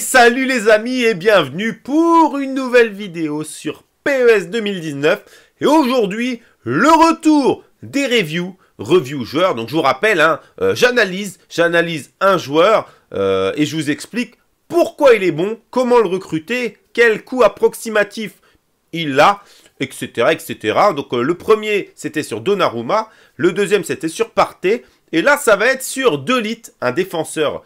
salut les amis et bienvenue pour une nouvelle vidéo sur PES 2019. Et aujourd'hui, le retour des reviews, review joueurs. Donc je vous rappelle, hein, euh, j'analyse, j'analyse un joueur euh, et je vous explique pourquoi il est bon, comment le recruter, quel coût approximatif il a, etc. etc. Donc euh, le premier, c'était sur Donnarumma, le deuxième, c'était sur Partey, et là, ça va être sur Delite, un défenseur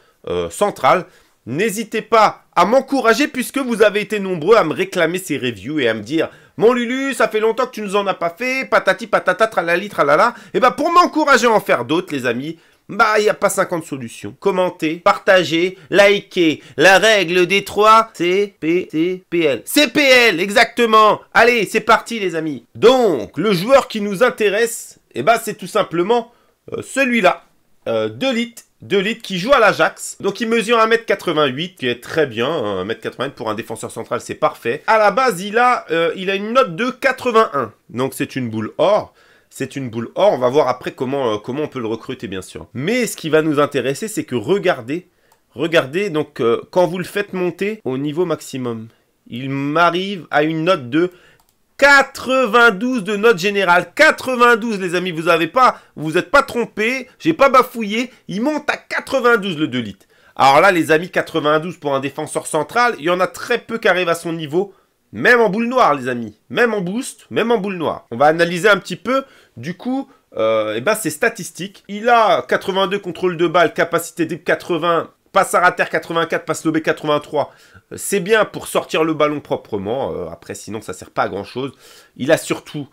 central. N'hésitez pas à m'encourager puisque vous avez été nombreux à me réclamer ces reviews et à me dire Mon Lulu, ça fait longtemps que tu nous en as pas fait, patati patata, tralali, tralala. Et eh bah ben, pour m'encourager à en faire d'autres, les amis, bah il n'y a pas 50 solutions. Commentez, partagez, likez. La règle des trois, c'est CPL, exactement. Allez, c'est parti, les amis. Donc, le joueur qui nous intéresse, et eh bah ben, c'est tout simplement euh, celui-là, euh, de Lille qui joue à l'Ajax. Donc il mesure 1m88, qui est très bien. 1m88 hein, pour un défenseur central, c'est parfait. À la base, il a, euh, il a une note de 81. Donc c'est une boule or. C'est une boule or. On va voir après comment, euh, comment on peut le recruter, bien sûr. Mais ce qui va nous intéresser, c'est que regardez. Regardez, donc euh, quand vous le faites monter au niveau maximum, il m'arrive à une note de 92 de note générale. 92, les amis, vous n'avez pas, vous êtes pas trompé, j'ai pas bafouillé. Il monte à 92 le 2 litres. Alors là, les amis, 92 pour un défenseur central, il y en a très peu qui arrivent à son niveau. Même en boule noire, les amis. Même en boost, même en boule noire. On va analyser un petit peu, du coup, et euh, eh ben, ses statistiques. Il a 82 contrôle de balle, capacité de 80, passe terre 84, passe Lobé 83. Euh, c'est bien pour sortir le ballon proprement. Euh, après, sinon, ça sert pas à grand-chose. Il a surtout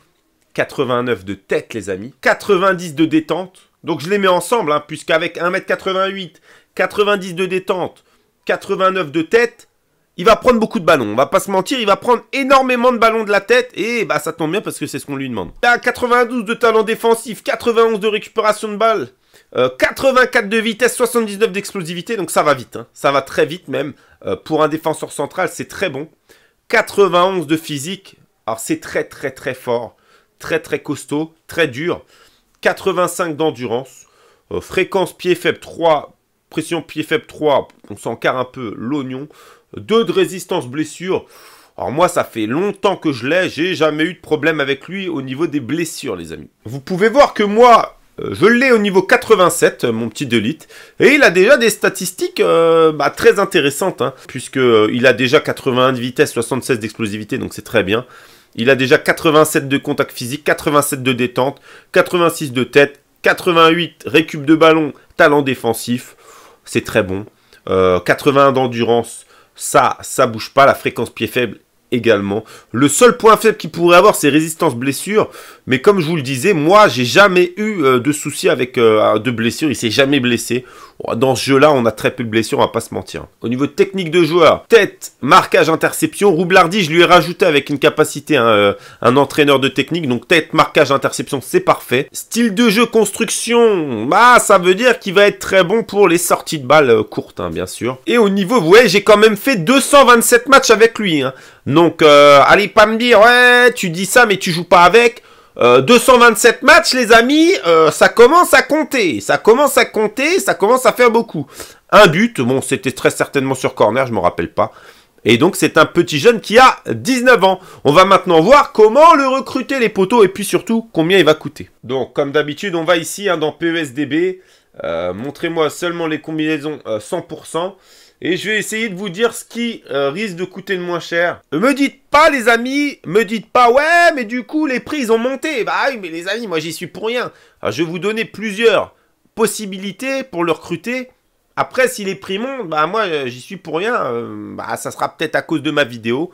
89 de tête, les amis. 90 de détente. Donc, je les mets ensemble, hein, puisqu'avec 1m88, 90 de détente, 89 de tête, il va prendre beaucoup de ballons. On va pas se mentir, il va prendre énormément de ballons de la tête. Et bah, ça tombe bien parce que c'est ce qu'on lui demande. 92 de talent défensif, 91 de récupération de balles. 84 euh, de vitesse, 79 d'explosivité, donc ça va vite. Hein. Ça va très vite même. Euh, pour un défenseur central, c'est très bon. 91 de physique, alors c'est très très très fort. Très très costaud, très dur. 85 d'endurance. Euh, fréquence pied faible 3, pression pied faible 3, on s'en un peu l'oignon. 2 de résistance blessure. Alors moi, ça fait longtemps que je l'ai, j'ai jamais eu de problème avec lui au niveau des blessures, les amis. Vous pouvez voir que moi, euh, je l'ai au niveau 87, euh, mon petit Delite, et il a déjà des statistiques euh, bah, très intéressantes, hein, puisqu'il a déjà 81 de vitesse, 76 d'explosivité, donc c'est très bien. Il a déjà 87 de contact physique, 87 de détente, 86 de tête, 88 récup de ballon, talent défensif, c'est très bon. 81 d'endurance, ça, ça bouge pas. La fréquence pied faible, également. Le seul point faible qu'il pourrait avoir, c'est résistance blessure. Mais comme je vous le disais, moi, j'ai jamais eu euh, de soucis avec euh, de blessure. Il s'est jamais blessé. Dans ce jeu-là, on a très peu de blessures, on va pas se mentir. Au niveau technique de joueur, tête, marquage, interception. Roublardi, je lui ai rajouté avec une capacité hein, euh, un entraîneur de technique. Donc tête, marquage, interception, c'est parfait. Style de jeu, construction. Bah, ça veut dire qu'il va être très bon pour les sorties de balles courtes, hein, bien sûr. Et au niveau, vous voyez, j'ai quand même fait 227 matchs avec lui. Hein. Donc, euh, allez pas me dire, ouais, tu dis ça, mais tu joues pas avec. 227 euh, matchs, les amis, euh, ça commence à compter. Ça commence à compter, ça commence à faire beaucoup. Un but, bon, c'était très certainement sur corner, je me rappelle pas. Et donc, c'est un petit jeune qui a 19 ans. On va maintenant voir comment le recruter, les poteaux, et puis surtout, combien il va coûter. Donc, comme d'habitude, on va ici hein, dans PESDB. Euh, montrez-moi seulement les combinaisons 100%. Euh, et je vais essayer de vous dire ce qui euh, risque de coûter le moins cher. Me dites pas les amis, me dites pas ouais mais du coup les prix ont monté. Bah oui mais les amis moi j'y suis pour rien. je vais vous donner plusieurs possibilités pour le recruter. Après, si les prix montent, bah moi j'y suis pour rien. bah ça sera peut-être à cause de ma vidéo,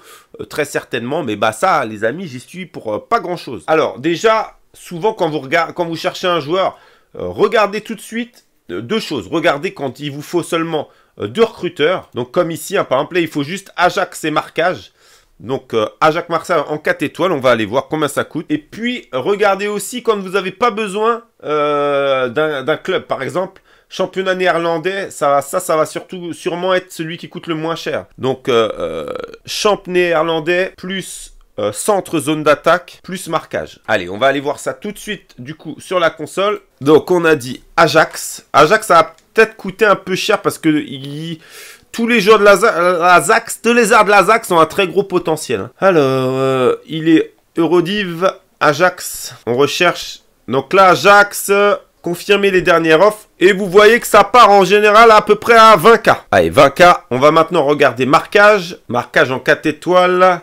très certainement. Mais bah ça, les amis, j'y suis pour pas grand chose. Alors déjà, souvent quand vous regardez, quand vous cherchez un joueur, euh, regardez tout de suite euh, deux choses. Regardez quand il vous faut seulement euh, deux recruteurs. Donc comme ici, hein, par exemple, là, il faut juste Ajax et marquage. Donc Ajax Marseille en 4 étoiles, on va aller voir combien ça coûte. Et puis regardez aussi quand vous n'avez pas besoin d'un club. Par exemple, championnat néerlandais, ça, ça, ça va surtout sûrement être celui qui coûte le moins cher. Donc champ néerlandais plus euh, centre zone d'attaque plus marquage. Allez, on va aller voir ça tout de suite du coup sur la console. Donc on a dit Ajax. Ajax ça a peut-être coûté un peu cher parce que il... tous les joueurs de l'Ajax, euh, de lézards de l'Ajax ont un très gros potentiel. Hein. Alors, euh, il est Eurodiv Ajax. On recherche. Donc là Ajax, confirmer les dernières offres. Et vous voyez que ça part en général à peu près à 20K. Allez, 20K. On va maintenant regarder marquage. Marquage en 4 étoiles.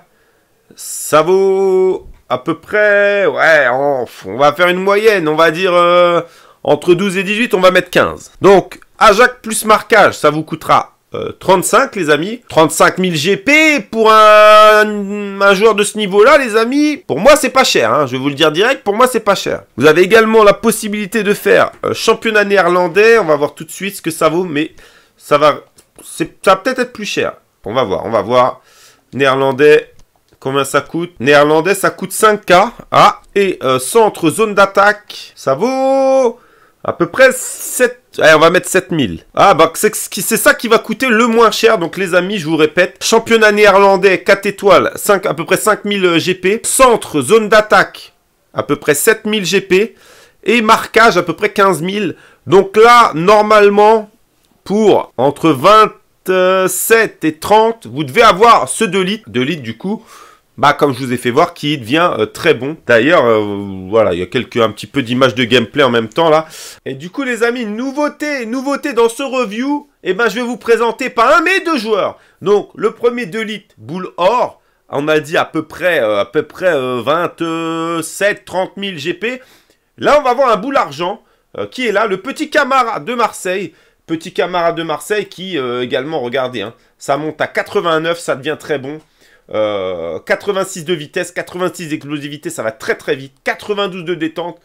Ça vaut à peu près... Ouais, on, va faire une moyenne, on va dire... Euh, entre 12 et 18, on va mettre 15. Donc, Ajax plus marquage, ça vous coûtera 35, euh, les amis. 35 000 GP pour un, joueur de ce niveau-là, les amis. Pour moi, c'est pas cher. Hein. Je vais vous le dire direct. Pour moi, c'est pas cher. Vous avez également la possibilité de faire euh, championnat néerlandais. On va voir tout de suite ce que ça vaut, mais ça va, ça va peut-être être plus cher. On va voir, on va voir. Néerlandais, Combien ça coûte Néerlandais, ça coûte 5K. Ah, et euh, centre, zone d'attaque, ça vaut à peu près 7... Allez, on va mettre 7000. Ah, bah, c'est ça qui va coûter le moins cher. Donc, les amis, je vous répète. Championnat néerlandais, 4 étoiles, 5, à peu près 5000 euh, GP. Centre, zone d'attaque, à peu près 7000 GP. Et marquage, à peu près 15000. Donc là, normalement, pour entre 27 euh, et 30, vous devez avoir ce 2 litres. 2 litres, du coup, bah, comme je vous ai fait voir, qui devient euh, très bon. D'ailleurs, euh, voilà, il y a quelques, un petit peu d'images de gameplay en même temps là. Et du coup, les amis, nouveauté, nouveauté dans ce review, Et eh ben, je vais vous présenter pas un mais deux joueurs. Donc, le premier de l'élite, boule or. On a dit à peu près, euh, à peu près 27, 30 000 GP. Là, on va voir un boule argent qui est là, le petit camarade de Marseille. Petit camarade de Marseille qui également, regardez, hein, ça monte à 89, ça devient très bon. 86 euh, de vitesse, 86 d'explosivité, ça va très très vite. 92 de détente,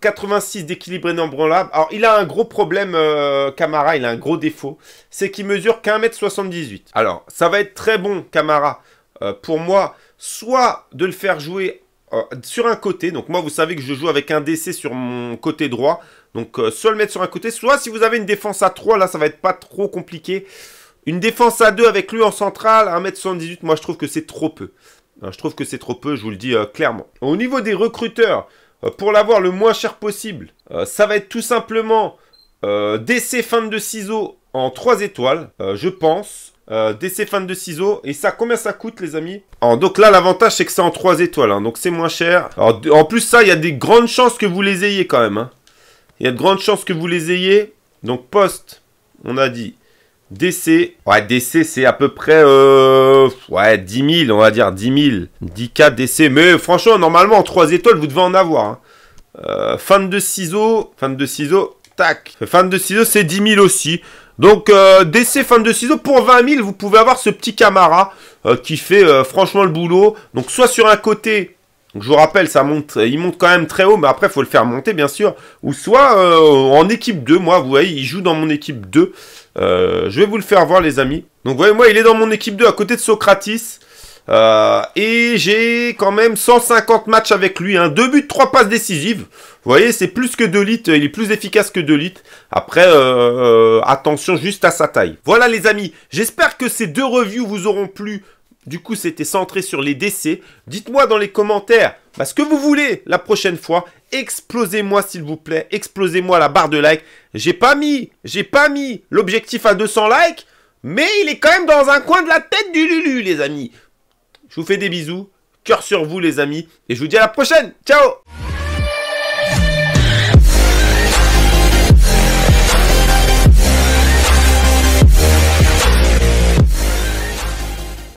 86 euh, d'équilibre inébranlable. Alors il a un gros problème, euh, Camara, il a un gros défaut. C'est qu'il mesure qu'un mètre 78. Alors ça va être très bon, Camara, pour moi, soit de le faire jouer sur un côté. Donc moi, vous savez que je joue avec un DC sur mon côté droit. Donc soit le mettre sur un côté. Soit si vous avez une défense à 3, là, ça va être pas trop compliqué. Une défense à deux avec lui en centrale, 1m78, moi je trouve que c'est trop peu. Euh, je trouve que c'est trop peu, je vous le dis euh, clairement. Au niveau des recruteurs, euh, pour l'avoir le moins cher possible, ça va être tout simplement DC fin de ciseaux en 3 étoiles, je pense. DC fin de ciseaux. Et ça, combien ça coûte, les amis Donc là, l'avantage, c'est que c'est en 3 étoiles. Hein, donc c'est moins cher. en plus, ça, il y a des grandes chances que vous les ayez quand même. Hein. Il y a de grandes chances que vous les ayez. Donc poste, on a dit DC, ouais, DC c'est à peu près euh, ouais, 10 000, on va dire 10 000, 10K DC. Mais franchement, normalement, en 3 étoiles, vous devez en avoir. fin hein. euh, de ciseaux, fan de ciseaux, tac. Fan de ciseaux, c'est 10 000 aussi. Donc, euh, DC fin de ciseaux, pour 20 000, vous pouvez avoir ce petit Camara qui fait franchement le boulot. Donc, soit sur un côté, donc je vous rappelle, ça monte, euh, il monte quand même très haut, mais après, il faut le faire monter, bien sûr. Ou soit euh, en équipe 2, moi, vous voyez, il joue dans mon équipe 2. Euh, je vais vous le faire voir, les amis. Donc, vous voyez, moi, il est dans mon équipe 2 à côté de Socratis. et j'ai quand même 150 matchs avec lui, hein. 2 buts, trois passes décisives. Vous voyez, c'est plus que 2 litres, il est plus efficace que 2 litres. Après, attention juste à sa taille. Voilà les amis, j'espère que ces deux reviews vous auront plu. Du coup, c'était centré sur les décès. Dites-moi dans les commentaires bah, ce que vous voulez la prochaine fois. Explosez-moi s'il vous plaît, explosez-moi la barre de likes. J'ai pas mis, j'ai pas mis l'objectif à 200 likes, mais il est quand même dans un coin de la tête du Lulu, les amis. Je vous fais des bisous, cœur sur vous, les amis, et je vous dis à la prochaine. Ciao